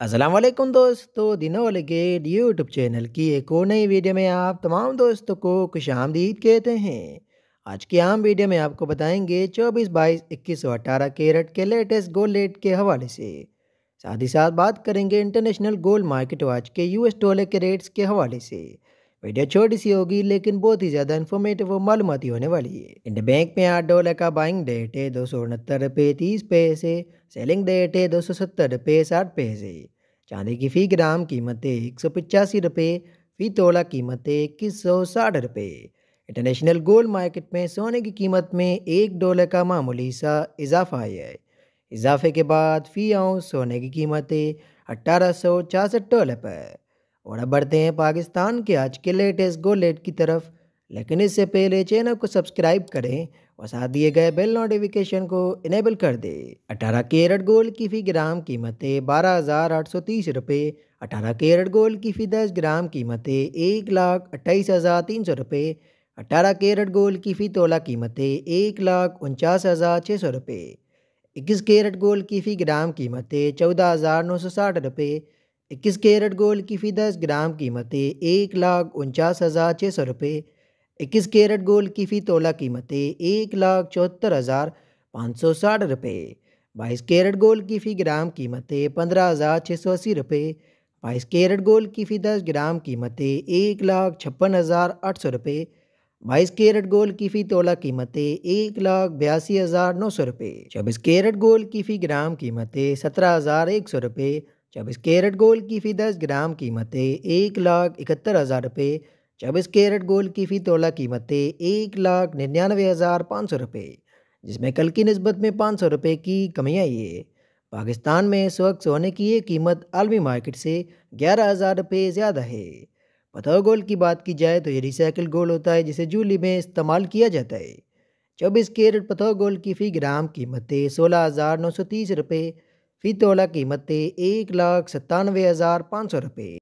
असलम दोस्तों दिनों वाले गेट यूट्यूब चैनल की एक और नई वीडियो में आप तमाम दोस्तों को खुश आमदीद कहते हैं आज की आम वीडियो में आपको बताएंगे 24 बाईस इक्कीस सौ अठारह कैरेट के लेटेस्ट गोल रेट के हवाले से साथ ही साथ बात करेंगे इंटरनेशनल गोल्ड मार्केट वाच के यूएस डॉलर के रेट्स के हवाले से वीडियो छोटी सी होगी लेकिन बहुत ही ज़्यादा इन्फॉर्मेटिव और मालूमती होने वाली है इंड बैंक में आठ डॉलर का बाइंग डेट है दो सौ उनहत्तर रुपये तीस पैसे सेलिंग डेट है दो सौ सत्तर रुपये साठ पैसे चांदी की फ़ी ग्राम कीमत है एक सौ पचासी रुपये फ़ी तोला कीमत है इक्कीस सौ साठ रुपये इंटरनेशनल गोल्ड मार्केट में सोने की कीमत में एक डॉलर का मामूली सा इजाफा आया है इजाफे के बाद फ़ी आउंस सोने की कीमत है अट्ठारह सौ छियासठ डॉलर पर और अब बढ़ते हैं पाकिस्तान के आज के लेटेस्ट गोलेट की तरफ लेकिन इससे पहले चैनल को सब्सक्राइब करें और साथ दिए गए बेल नोटिफिकेशन को इनेबल कर दें अठारह कैरेट गोल्ड की फ़ी ग्राम कीमतें बारह हज़ार आठ सौ तीस रुपये अठारह कैरेट गोल्ड की फ़ी दस ग्राम कीमतें एक लाख अट्ठाईस हज़ार तीन सौ रुपये अठारह कैरेट गोल्ड की फ़ी तोला कीमतें एक लाख उनचास हज़ार छः सौ रुपये इक्कीस कैरेट गोल्ड की फ़ी ग्राम कीमतें चौदह हज़ार नौ सौ साठ रुपये इक्कीस कैरेट गोल्ड की फ़ी दस ग्राम कीमतें एक लाख उनचास हज़ार छः सौ रुपये इक्कीस कैरेट गोल्ड की फ़ी तोला कीमतें एक लाख चौहत्तर हज़ार पाँच सौ साठ रुपये बाईस कैरेट गोल्ड की फ़ी ग्राम कीमतें पंद्रह हज़ार छः सौ अस्सी रुपये बाईस कैरेट गोल्ड की फ़ी दस ग्राम कीमतें एक लाख छप्पन हज़ार आठ सौ रुपये बाईस कैरेट गोल्ड की फ़ी तोला कीमतें एक लाख बयासी हज़ार नौ सौ रुपये चौबीस कैरेट गोल्ड की फ़ी ग्राम कीमतें सत्रह हज़ार एक सौ रुपये चौबीस कैरेट गोल्ड की फ़ी दस ग्राम कीमतें एक लाख इकहत्तर हज़ार रुपये चौबीस कैरेट गोल्ड की फ़ी तोला कीमतें एक लाख निन्यानवे हज़ार पाँच सौ रुपये जिसमें कल की नस्बत में पाँच सौ रुपये की कमी आई है पाकिस्तान में इस वक्त सोने की ये कीमत आलमी मार्केट से ग्यारह हज़ार रुपये ज़्यादा है पथाव गोल्ड की बात की जाए तो ये रिसाइकिल गोल्ड होता है जिसे जूली में इस्तेमाल किया जाता है चौबीस कैरेट पथौ गोल्ड की फ़ी ग्राम कीमतें सोलह हज़ार नौ सौ तीस रुपये फी तोला कीमत एक लाख सत्तानवे हज़ार पाँच सौ रुपये